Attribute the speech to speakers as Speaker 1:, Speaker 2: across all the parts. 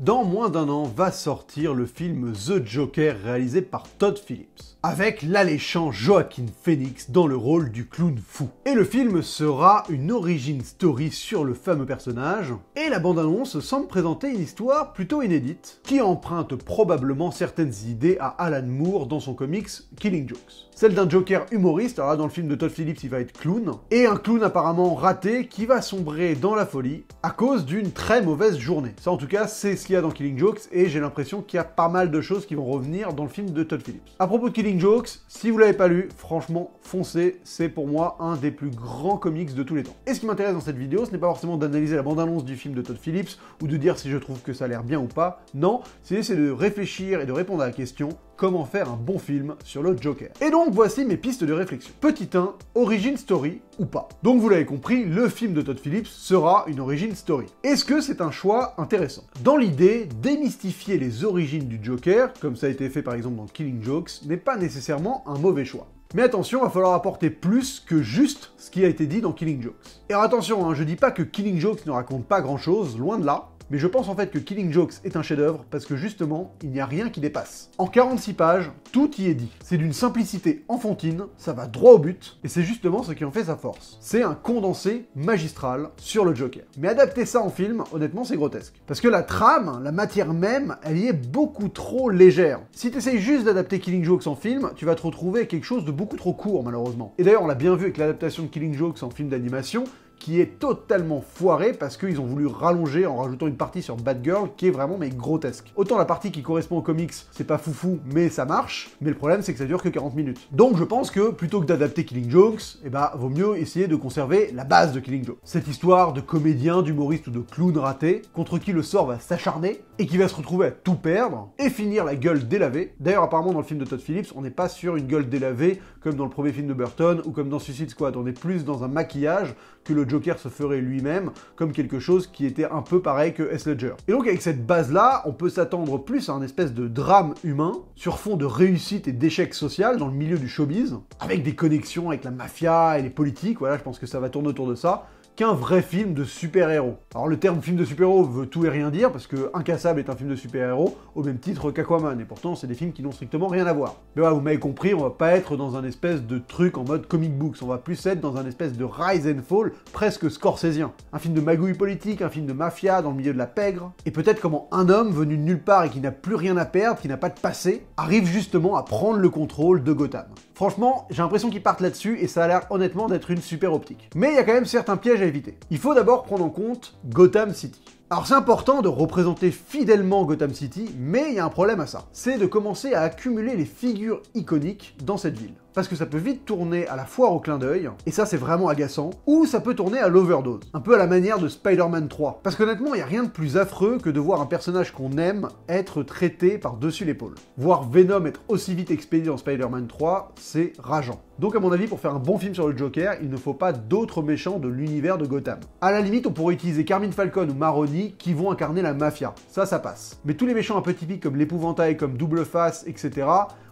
Speaker 1: Dans moins d'un an va sortir le film The Joker réalisé par Todd Phillips, avec l'alléchant Joaquin Phoenix dans le rôle du clown fou. Et le film sera une origin story sur le fameux personnage, et la bande-annonce semble présenter une histoire plutôt inédite, qui emprunte probablement certaines idées à Alan Moore dans son comics Killing Jokes celle d'un Joker humoriste, alors là dans le film de Todd Phillips il va être clown, et un clown apparemment raté qui va sombrer dans la folie à cause d'une très mauvaise journée. Ça en tout cas c'est ce qu'il y a dans Killing Jokes et j'ai l'impression qu'il y a pas mal de choses qui vont revenir dans le film de Todd Phillips. À propos de Killing Jokes, si vous l'avez pas lu, franchement foncez, c'est pour moi un des plus grands comics de tous les temps. Et ce qui m'intéresse dans cette vidéo, ce n'est pas forcément d'analyser la bande-annonce du film de Todd Phillips ou de dire si je trouve que ça a l'air bien ou pas, non, c'est de réfléchir et de répondre à la question comment faire un bon film sur le Joker. Et donc voici mes pistes de réflexion. Petit 1, origin story ou pas. Donc vous l'avez compris, le film de Todd Phillips sera une origin story. Est-ce que c'est un choix intéressant Dans l'idée, démystifier les origines du Joker, comme ça a été fait par exemple dans Killing Jokes, n'est pas nécessairement un mauvais choix. Mais attention, il va falloir apporter plus que juste ce qui a été dit dans Killing Jokes. Et alors attention, je hein, je dis pas que Killing Jokes ne raconte pas grand chose, loin de là, mais je pense en fait que Killing Jokes est un chef-d'œuvre parce que justement, il n'y a rien qui dépasse. En 46 pages, tout y est dit. C'est d'une simplicité enfantine, ça va droit au but, et c'est justement ce qui en fait sa force. C'est un condensé magistral sur le Joker. Mais adapter ça en film, honnêtement, c'est grotesque. Parce que la trame, la matière même, elle y est beaucoup trop légère. Si tu essayes juste d'adapter Killing Jokes en film, tu vas te retrouver avec quelque chose de beaucoup trop court, malheureusement. Et d'ailleurs, on l'a bien vu avec l'adaptation de Killing Jokes en film d'animation, qui est totalement foiré parce qu'ils ont voulu rallonger en rajoutant une partie sur Bad Girl qui est vraiment mais grotesque. Autant la partie qui correspond aux comics, c'est pas foufou, mais ça marche, mais le problème c'est que ça dure que 40 minutes. Donc je pense que plutôt que d'adapter Killing Jokes, eh ben vaut mieux essayer de conserver la base de Killing Joke. Cette histoire de comédien, d'humoriste ou de clown raté, contre qui le sort va s'acharner et qui va se retrouver à tout perdre et finir la gueule délavée. D'ailleurs apparemment dans le film de Todd Phillips, on n'est pas sur une gueule délavée comme dans le premier film de Burton ou comme dans Suicide Squad, on est plus dans un maquillage que le Joker se ferait lui-même comme quelque chose qui était un peu pareil que S. Ledger. Et donc avec cette base-là, on peut s'attendre plus à un espèce de drame humain sur fond de réussite et d'échec social dans le milieu du showbiz, avec des connexions avec la mafia et les politiques, voilà, je pense que ça va tourner autour de ça, qu'un vrai film de super-héros. Alors le terme film de super-héros veut tout et rien dire, parce que Incassable est un film de super-héros, au même titre qu'Aquaman, et pourtant c'est des films qui n'ont strictement rien à voir. Mais voilà, vous m'avez compris, on va pas être dans un espèce de truc en mode comic books, on va plus être dans un espèce de rise and fall presque scorsésien. Un film de magouille politique, un film de mafia dans le milieu de la pègre, et peut-être comment un homme venu de nulle part et qui n'a plus rien à perdre, qui n'a pas de passé, arrive justement à prendre le contrôle de Gotham. Franchement, j'ai l'impression qu'ils partent là-dessus, et ça a l'air honnêtement d'être une super optique. Mais il y a quand même certains pièges éviter. Il faut d'abord prendre en compte Gotham City. Alors c'est important de représenter fidèlement Gotham City, mais il y a un problème à ça. C'est de commencer à accumuler les figures iconiques dans cette ville parce que ça peut vite tourner à la foire au clin d'œil, et ça c'est vraiment agaçant, ou ça peut tourner à l'overdose, un peu à la manière de Spider-Man 3. Parce qu'honnêtement, il n'y a rien de plus affreux que de voir un personnage qu'on aime être traité par-dessus l'épaule. Voir Venom être aussi vite expédié en Spider-Man 3, c'est rageant. Donc à mon avis, pour faire un bon film sur le Joker, il ne faut pas d'autres méchants de l'univers de Gotham. À la limite, on pourrait utiliser Carmine Falcon ou Maroni qui vont incarner la mafia. Ça, ça passe. Mais tous les méchants un peu typiques comme l'épouvantail, comme Double Face, etc.,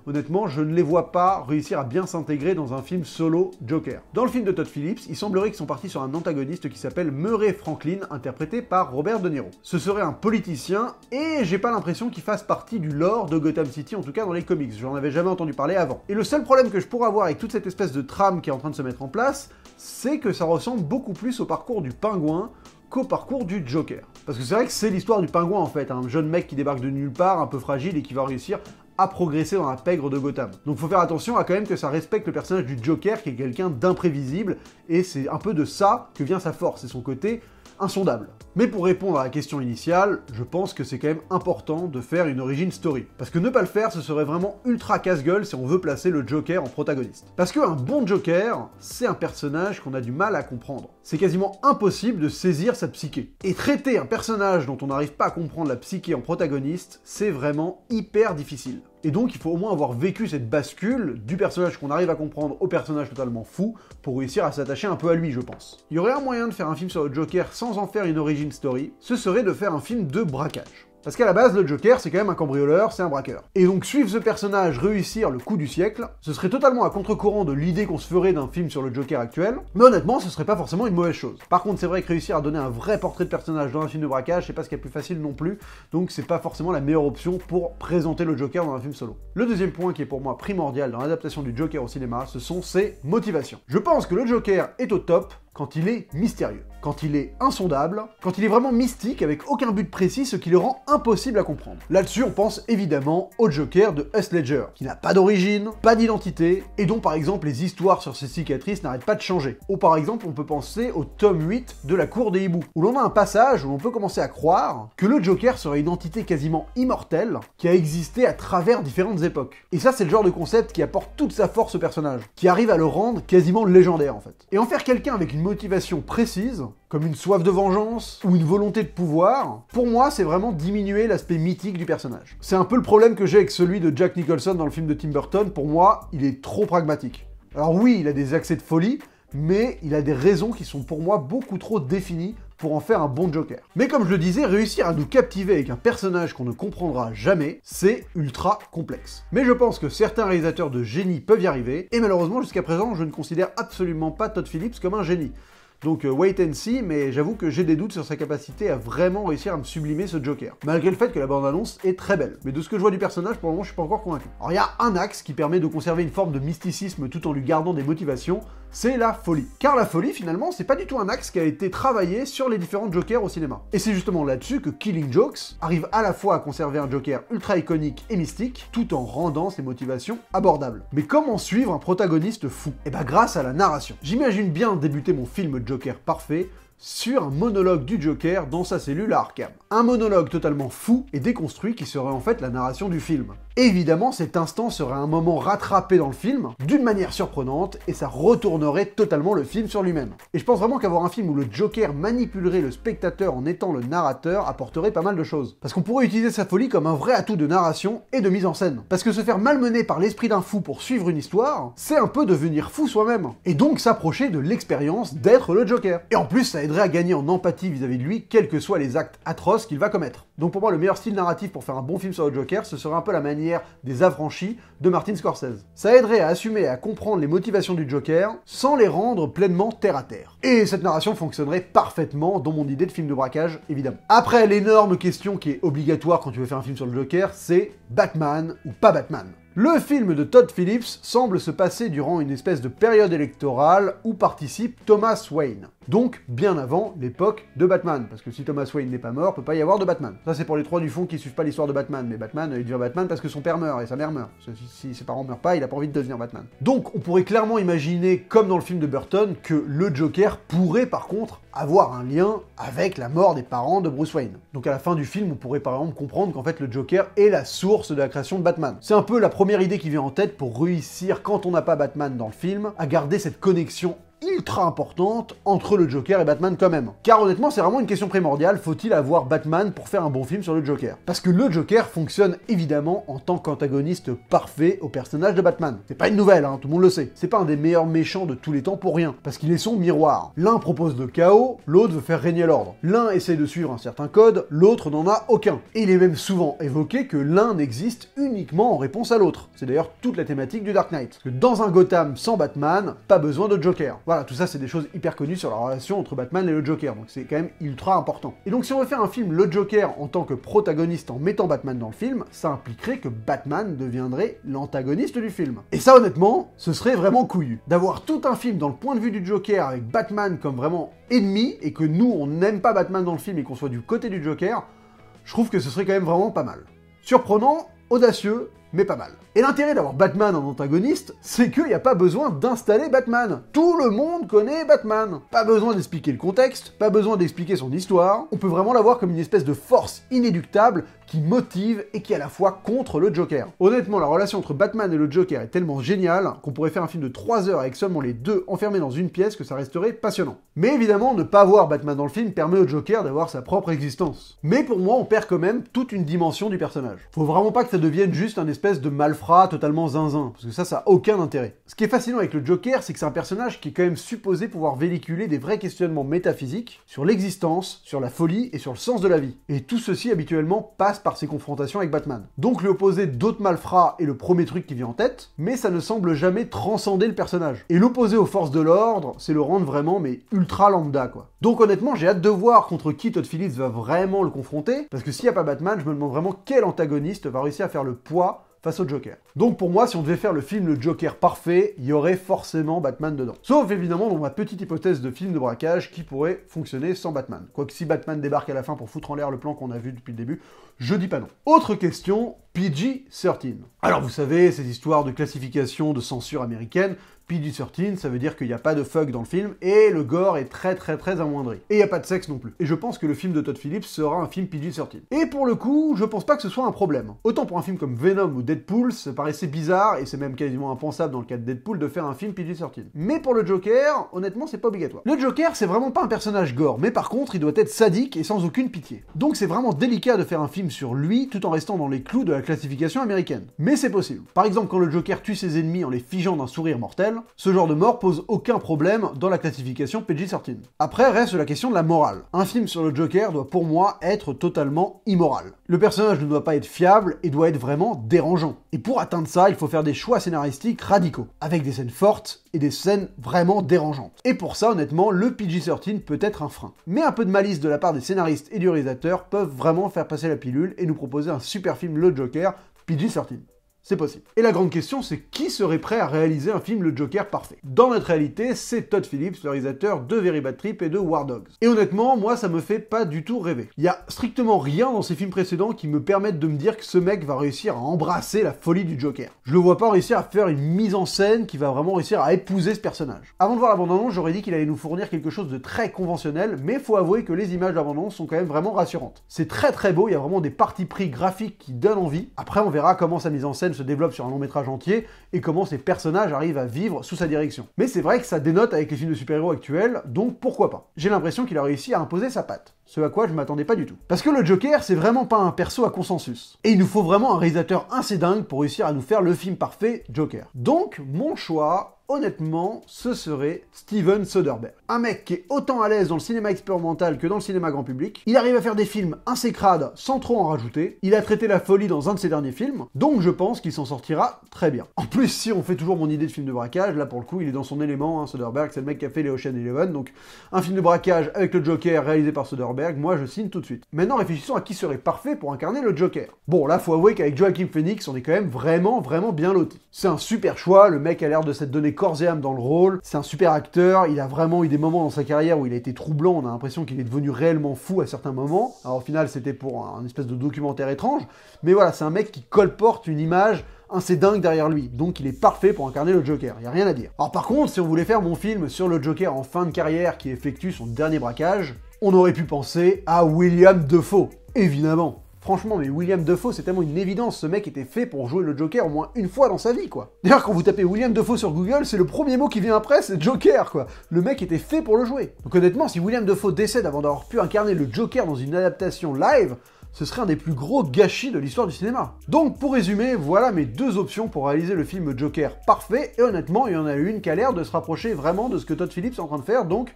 Speaker 1: honnêtement, je ne les vois pas réussir à bien s'intégrer dans un film solo Joker. Dans le film de Todd Phillips, il semblerait qu'ils sont partis sur un antagoniste qui s'appelle Murray Franklin, interprété par Robert De Niro. Ce serait un politicien, et j'ai pas l'impression qu'il fasse partie du lore de Gotham City, en tout cas dans les comics, j'en avais jamais entendu parler avant. Et le seul problème que je pourrais avoir avec toute cette espèce de trame qui est en train de se mettre en place, c'est que ça ressemble beaucoup plus au parcours du pingouin qu'au parcours du Joker. Parce que c'est vrai que c'est l'histoire du pingouin en fait, hein. un jeune mec qui débarque de nulle part, un peu fragile et qui va réussir à progresser dans la pègre de Gotham. Donc faut faire attention à quand même que ça respecte le personnage du Joker qui est quelqu'un d'imprévisible et c'est un peu de ça que vient sa force, et son côté insondable. Mais pour répondre à la question initiale, je pense que c'est quand même important de faire une origin story. Parce que ne pas le faire, ce serait vraiment ultra casse-gueule si on veut placer le Joker en protagoniste. Parce qu'un bon Joker, c'est un personnage qu'on a du mal à comprendre. C'est quasiment impossible de saisir sa psyché. Et traiter un personnage dont on n'arrive pas à comprendre la psyché en protagoniste, c'est vraiment hyper difficile. Et donc, il faut au moins avoir vécu cette bascule du personnage qu'on arrive à comprendre au personnage totalement fou pour réussir à s'attacher un peu à lui, je pense. Il y aurait un moyen de faire un film sur le Joker sans en faire une origin story, ce serait de faire un film de braquage. Parce qu'à la base, le Joker, c'est quand même un cambrioleur, c'est un braqueur. Et donc suivre ce personnage réussir le coup du siècle, ce serait totalement à contre-courant de l'idée qu'on se ferait d'un film sur le Joker actuel, mais honnêtement, ce serait pas forcément une mauvaise chose. Par contre, c'est vrai que réussir à donner un vrai portrait de personnage dans un film de braquage, c'est pas ce qui est plus facile non plus, donc c'est pas forcément la meilleure option pour présenter le Joker dans un film solo. Le deuxième point qui est pour moi primordial dans l'adaptation du Joker au cinéma, ce sont ses motivations. Je pense que le Joker est au top, quand il est mystérieux, quand il est insondable, quand il est vraiment mystique avec aucun but précis, ce qui le rend impossible à comprendre. Là-dessus, on pense évidemment au Joker de Heath Ledger, qui n'a pas d'origine, pas d'identité, et dont par exemple les histoires sur ses cicatrices n'arrêtent pas de changer. Ou par exemple, on peut penser au tome 8 de La Cour des Hiboux, où l'on a un passage où on peut commencer à croire que le Joker serait une entité quasiment immortelle qui a existé à travers différentes époques. Et ça, c'est le genre de concept qui apporte toute sa force au personnage, qui arrive à le rendre quasiment légendaire en fait. Et en faire quelqu'un avec une une motivation précise, comme une soif de vengeance ou une volonté de pouvoir, pour moi, c'est vraiment diminuer l'aspect mythique du personnage. C'est un peu le problème que j'ai avec celui de Jack Nicholson dans le film de Tim Burton. Pour moi, il est trop pragmatique. Alors oui, il a des accès de folie, mais il a des raisons qui sont pour moi beaucoup trop définies pour en faire un bon Joker. Mais comme je le disais, réussir à nous captiver avec un personnage qu'on ne comprendra jamais, c'est ultra complexe. Mais je pense que certains réalisateurs de génie peuvent y arriver, et malheureusement jusqu'à présent, je ne considère absolument pas Todd Phillips comme un génie. Donc euh, wait and see, mais j'avoue que j'ai des doutes sur sa capacité à vraiment réussir à me sublimer ce Joker. Malgré le fait que la bande-annonce est très belle. Mais de ce que je vois du personnage, pour le moment, je suis pas encore convaincu. Alors il y a un axe qui permet de conserver une forme de mysticisme tout en lui gardant des motivations, c'est la folie. Car la folie, finalement, c'est pas du tout un axe qui a été travaillé sur les différents Jokers au cinéma. Et c'est justement là-dessus que Killing Jokes arrive à la fois à conserver un Joker ultra iconique et mystique, tout en rendant ses motivations abordables. Mais comment suivre un protagoniste fou Eh bah grâce à la narration. J'imagine bien débuter mon film Joker parfait sur un monologue du Joker dans sa cellule à Arkham. Un monologue totalement fou et déconstruit qui serait en fait la narration du film. Évidemment, cet instant serait un moment rattrapé dans le film, d'une manière surprenante, et ça retournerait totalement le film sur lui-même. Et je pense vraiment qu'avoir un film où le Joker manipulerait le spectateur en étant le narrateur apporterait pas mal de choses. Parce qu'on pourrait utiliser sa folie comme un vrai atout de narration et de mise en scène. Parce que se faire malmener par l'esprit d'un fou pour suivre une histoire, c'est un peu devenir fou soi-même. Et donc s'approcher de l'expérience d'être le Joker. Et en plus, ça aiderait à gagner en empathie vis-à-vis de lui, quels que soient les actes atroces qu'il va commettre. Donc pour moi, le meilleur style narratif pour faire un bon film sur le Joker, ce serait un peu la manière des affranchis de Martin Scorsese. Ça aiderait à assumer et à comprendre les motivations du Joker sans les rendre pleinement terre à terre. Et cette narration fonctionnerait parfaitement dans mon idée de film de braquage, évidemment. Après, l'énorme question qui est obligatoire quand tu veux faire un film sur le Joker, c'est Batman ou pas Batman le film de Todd Phillips semble se passer durant une espèce de période électorale où participe Thomas Wayne. Donc bien avant l'époque de Batman, parce que si Thomas Wayne n'est pas mort, peut pas y avoir de Batman. Ça c'est pour les trois du fond qui suivent pas l'histoire de Batman, mais Batman euh, il devient Batman parce que son père meurt et sa mère meurt. Si ses parents meurent pas, il a pas envie de devenir Batman. Donc on pourrait clairement imaginer, comme dans le film de Burton, que le Joker pourrait par contre avoir un lien avec la mort des parents de Bruce Wayne. Donc à la fin du film, on pourrait par exemple comprendre qu'en fait le Joker est la source de la création de Batman. C'est un peu la première idée qui vient en tête pour réussir, quand on n'a pas Batman dans le film, à garder cette connexion ultra importante entre le Joker et Batman quand même. Car honnêtement, c'est vraiment une question primordiale, faut-il avoir Batman pour faire un bon film sur le Joker Parce que le Joker fonctionne évidemment en tant qu'antagoniste parfait au personnage de Batman. C'est pas une nouvelle, hein, tout le monde le sait. C'est pas un des meilleurs méchants de tous les temps pour rien, parce qu'il est son miroir. L'un propose le chaos, l'autre veut faire régner l'ordre. L'un essaie de suivre un certain code, l'autre n'en a aucun. Et il est même souvent évoqué que l'un n'existe uniquement en réponse à l'autre. C'est d'ailleurs toute la thématique du Dark Knight. que dans un Gotham sans Batman, pas besoin de Joker. Voilà, tout ça, c'est des choses hyper connues sur la relation entre Batman et le Joker, donc c'est quand même ultra important. Et donc si on veut faire un film Le Joker en tant que protagoniste en mettant Batman dans le film, ça impliquerait que Batman deviendrait l'antagoniste du film. Et ça, honnêtement, ce serait vraiment couillu. D'avoir tout un film dans le point de vue du Joker avec Batman comme vraiment ennemi, et que nous, on n'aime pas Batman dans le film et qu'on soit du côté du Joker, je trouve que ce serait quand même vraiment pas mal. Surprenant, audacieux, mais pas mal. Et l'intérêt d'avoir Batman en antagoniste, c'est qu'il n'y a pas besoin d'installer Batman. Tout le monde connaît Batman. Pas besoin d'expliquer le contexte, pas besoin d'expliquer son histoire. On peut vraiment l'avoir comme une espèce de force inéductable qui motive et qui est à la fois contre le Joker. Honnêtement, la relation entre Batman et le Joker est tellement géniale qu'on pourrait faire un film de 3 heures avec seulement les deux enfermés dans une pièce que ça resterait passionnant. Mais évidemment, ne pas voir Batman dans le film permet au Joker d'avoir sa propre existence. Mais pour moi, on perd quand même toute une dimension du personnage. Faut vraiment pas que ça devienne juste un espèce de malfrat totalement zinzin, parce que ça, ça a aucun intérêt. Ce qui est fascinant avec le Joker, c'est que c'est un personnage qui est quand même supposé pouvoir véhiculer des vrais questionnements métaphysiques sur l'existence, sur la folie et sur le sens de la vie. Et tout ceci habituellement passe par ses confrontations avec Batman. Donc lui opposer d'autres malfrats est le premier truc qui vient en tête, mais ça ne semble jamais transcender le personnage. Et l'opposer aux forces de l'ordre, c'est le rendre vraiment mais ultra lambda quoi. Donc honnêtement, j'ai hâte de voir contre qui Todd Phillips va vraiment le confronter, parce que s'il n'y a pas Batman, je me demande vraiment quel antagoniste va réussir à faire le poids face au Joker. Donc pour moi, si on devait faire le film Le Joker parfait, il y aurait forcément Batman dedans. Sauf évidemment dans ma petite hypothèse de film de braquage qui pourrait fonctionner sans Batman. Quoique si Batman débarque à la fin pour foutre en l'air le plan qu'on a vu depuis le début, je dis pas non. Autre question, PG-13. Alors vous savez, ces histoires de classification de censure américaine, PG-13, ça veut dire qu'il n'y a pas de fuck dans le film, et le gore est très très très amoindri. Et il n'y a pas de sexe non plus. Et je pense que le film de Todd Phillips sera un film PG-13. Et pour le coup, je pense pas que ce soit un problème. Autant pour un film comme Venom ou Deadpool, ça paraissait bizarre, et c'est même quasiment impensable dans le cas de Deadpool, de faire un film PG-13. Mais pour le Joker, honnêtement, c'est pas obligatoire. Le Joker, c'est vraiment pas un personnage gore, mais par contre, il doit être sadique et sans aucune pitié. Donc c'est vraiment délicat de faire un film sur lui, tout en restant dans les clous de la classification américaine. Mais c'est possible. Par exemple, quand le Joker tue ses ennemis en les figeant d'un sourire mortel, ce genre de mort pose aucun problème dans la classification PG-13. Après reste la question de la morale. Un film sur le Joker doit pour moi être totalement immoral. Le personnage ne doit pas être fiable et doit être vraiment dérangeant. Et pour atteindre ça, il faut faire des choix scénaristiques radicaux, avec des scènes fortes et des scènes vraiment dérangeantes. Et pour ça, honnêtement, le PG-13 peut être un frein. Mais un peu de malice de la part des scénaristes et du réalisateur peuvent vraiment faire passer la pilule et nous proposer un super film Le Joker PG-13. C'est possible. Et la grande question, c'est qui serait prêt à réaliser un film Le Joker parfait Dans notre réalité, c'est Todd Phillips, le réalisateur de Very Bad Trip et de War Dogs. Et honnêtement, moi, ça me fait pas du tout rêver. Il y a strictement rien dans ses films précédents qui me permettent de me dire que ce mec va réussir à embrasser la folie du Joker. Je le vois pas réussir à faire une mise en scène qui va vraiment réussir à épouser ce personnage. Avant de voir l'abandon, j'aurais dit qu'il allait nous fournir quelque chose de très conventionnel, mais faut avouer que les images d'abandon sont quand même vraiment rassurantes. C'est très très beau, il y a vraiment des parties pris graphiques qui donnent envie. Après, on verra comment sa mise en scène se développe sur un long métrage entier et comment ces personnages arrivent à vivre sous sa direction. Mais c'est vrai que ça dénote avec les films de super-héros actuels, donc pourquoi pas J'ai l'impression qu'il a réussi à imposer sa patte, ce à quoi je m'attendais pas du tout. Parce que le Joker, c'est vraiment pas un perso à consensus. Et il nous faut vraiment un réalisateur assez dingue pour réussir à nous faire le film parfait Joker. Donc, mon choix honnêtement, ce serait Steven Soderbergh. Un mec qui est autant à l'aise dans le cinéma expérimental que dans le cinéma grand public. Il arrive à faire des films crades sans trop en rajouter. Il a traité la folie dans un de ses derniers films, donc je pense qu'il s'en sortira très bien. En plus, si on fait toujours mon idée de film de braquage, là pour le coup, il est dans son élément. Hein, Soderbergh, c'est le mec qui a fait les Ocean Eleven, donc un film de braquage avec le Joker réalisé par Soderbergh, moi je signe tout de suite. Maintenant, réfléchissons à qui serait parfait pour incarner le Joker. Bon, là, faut avouer qu'avec Joaquin Phoenix, on est quand même vraiment, vraiment bien loti. C'est un super choix, le mec a l'air de s'être donné corps âme dans le rôle. C'est un super acteur. Il a vraiment eu des moments dans sa carrière où il a été troublant. On a l'impression qu'il est devenu réellement fou à certains moments. Alors au final, c'était pour un espèce de documentaire étrange. Mais voilà, c'est un mec qui colporte une image assez dingue derrière lui. Donc il est parfait pour incarner le Joker. Il y a rien à dire. Alors par contre, si on voulait faire mon film sur le Joker en fin de carrière qui effectue son dernier braquage, on aurait pu penser à William Defoe. Évidemment. Franchement, mais William Defoe, c'est tellement une évidence. Ce mec était fait pour jouer le Joker au moins une fois dans sa vie, quoi. D'ailleurs, quand vous tapez William Defoe sur Google, c'est le premier mot qui vient après, c'est Joker, quoi. Le mec était fait pour le jouer. Donc honnêtement, si William Defoe décède avant d'avoir pu incarner le Joker dans une adaptation live, ce serait un des plus gros gâchis de l'histoire du cinéma. Donc pour résumer, voilà mes deux options pour réaliser le film Joker parfait, et honnêtement, il y en a une qui a l'air de se rapprocher vraiment de ce que Todd Phillips est en train de faire, donc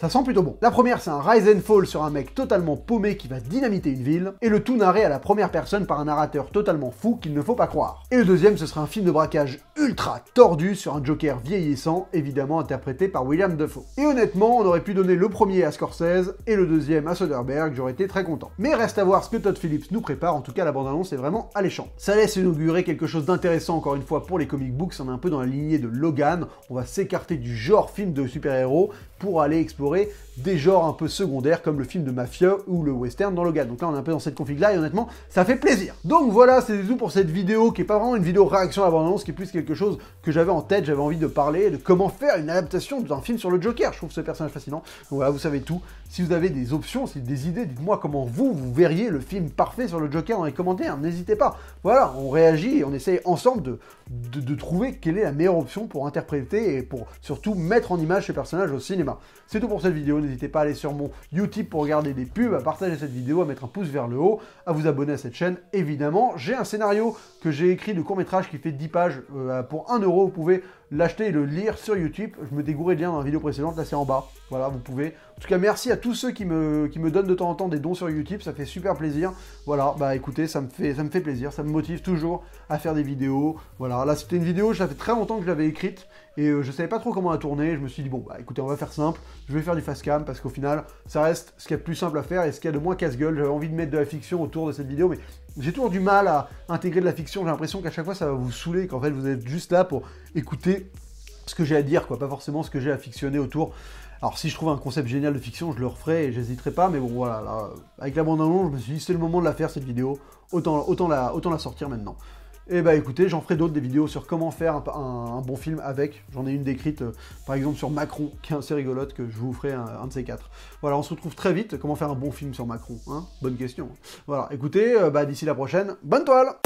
Speaker 1: ça sent plutôt bon. La première, c'est un Rise and Fall sur un mec totalement paumé qui va dynamiter une ville, et le tout narré à la première personne par un narrateur totalement fou qu'il ne faut pas croire. Et le deuxième, ce sera un film de braquage ultra tordu sur un Joker vieillissant, évidemment interprété par William Duffo. Et honnêtement, on aurait pu donner le premier à Scorsese et le deuxième à Soderbergh, j'aurais été très content. Mais reste à voir ce que Todd Phillips nous prépare, en tout cas la bande-annonce est vraiment alléchante. Ça laisse inaugurer quelque chose d'intéressant encore une fois pour les comic books, on est un peu dans la lignée de Logan, on va s'écarter du genre film de super-héros pour aller explorer oui des genres un peu secondaires comme le film de mafia ou le western dans Logan. Donc là, on est un peu dans cette config-là et honnêtement, ça fait plaisir. Donc voilà, c'est tout pour cette vidéo qui est pas vraiment une vidéo réaction à la bande-annonce, qui est plus quelque chose que j'avais en tête, j'avais envie de parler de comment faire une adaptation d'un film sur le Joker. Je trouve ce personnage fascinant. voilà, vous savez tout. Si vous avez des options, si des idées, dites-moi comment vous, vous verriez le film parfait sur le Joker dans les commentaires. N'hésitez pas. Voilà, on réagit et on essaye ensemble de, de, de trouver quelle est la meilleure option pour interpréter et pour surtout mettre en image ce personnage au cinéma. C'est tout pour cette vidéo n'hésitez pas à aller sur mon Utip pour regarder des pubs, à partager cette vidéo, à mettre un pouce vers le haut, à vous abonner à cette chaîne, évidemment. J'ai un scénario que j'ai écrit de court-métrage qui fait 10 pages euh, pour 1 euro. Vous pouvez l'acheter et le lire sur YouTube. Je me dégourais de lien dans la vidéo précédente, là c'est en bas. Voilà, vous pouvez. En tout cas, merci à tous ceux qui me, qui me donnent de temps en temps des dons sur YouTube, ça fait super plaisir. Voilà, bah écoutez, ça me fait, ça me fait plaisir, ça me motive toujours à faire des vidéos. Voilà, là c'était une vidéo, ça fait très longtemps que je l'avais écrite. Et euh, je savais pas trop comment la tourner. Je me suis dit, bon, bah écoutez, on va faire simple. Je vais faire du fast cam parce qu'au final, ça reste ce qu'il y a de plus simple à faire et ce qu'il y a de moins casse-gueule. J'avais envie de mettre de la fiction autour de cette vidéo, mais j'ai toujours du mal à intégrer de la fiction. J'ai l'impression qu'à chaque fois, ça va vous saouler, qu'en fait, vous êtes juste là pour écouter ce que j'ai à dire, quoi. Pas forcément ce que j'ai à fictionner autour. Alors si je trouve un concept génial de fiction, je le referai et j'hésiterai pas, mais bon voilà, avec la bande annonce, je me suis dit c'est le moment de la faire cette vidéo, autant, autant, autant la sortir maintenant. Et eh bah ben, écoutez, j'en ferai d'autres des vidéos sur comment faire un, bon film avec. J'en ai une décrite euh, par exemple sur Macron, qui est assez rigolote, que je vous ferai un, de ces quatre. Voilà, on se retrouve très vite. Comment faire un bon film sur Macron hein Bonne question. Voilà, écoutez, euh, bah, d'ici la prochaine, bonne toile